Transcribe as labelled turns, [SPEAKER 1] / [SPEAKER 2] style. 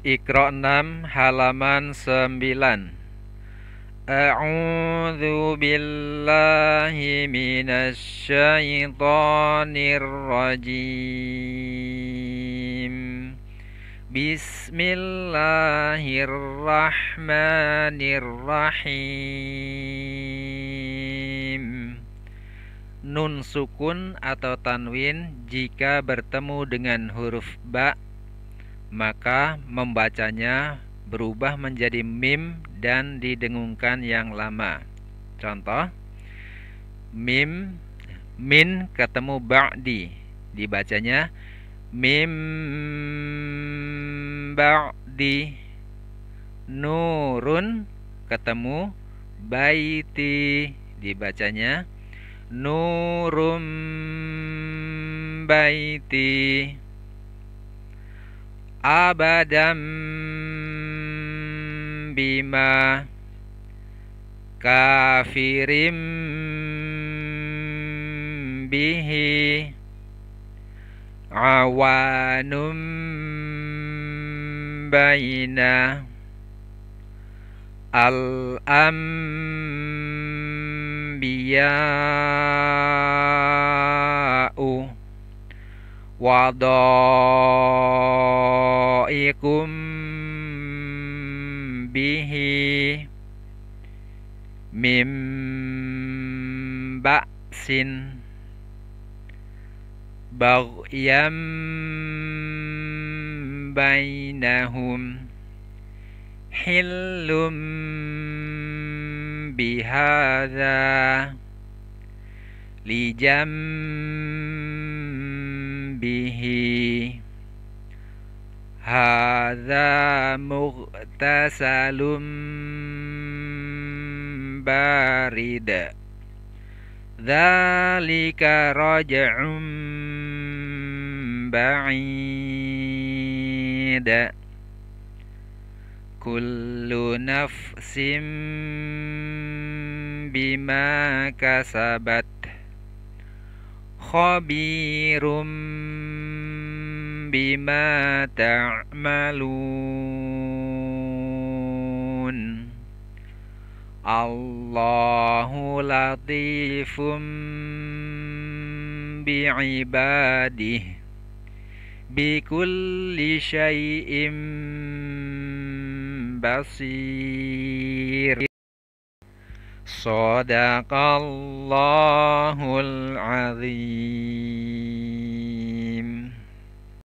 [SPEAKER 1] Iqra 6 halaman 9 A'udzu billahi minasy syaithanir rajim Bismillahirrahmanirrahim Nun sukun atau tanwin jika bertemu dengan huruf ba' maka membacanya berubah menjadi mim dan didengungkan yang lama. Contoh mim min ketemu ba'di dibacanya mim ba'di nurun ketemu baiti dibacanya nurum baiti abadam bima kafirim bihi awanum baina al-anbiya'u wado رأيكم به من بأس بغيا بينهم حل بهذا لجنبه هذا مغتسل بارد ذلك رجع بعيد كل نفس بما كسبت خبير بما تعملون الله لطيف بعباده بكل شيء بصير صدق الله العظيم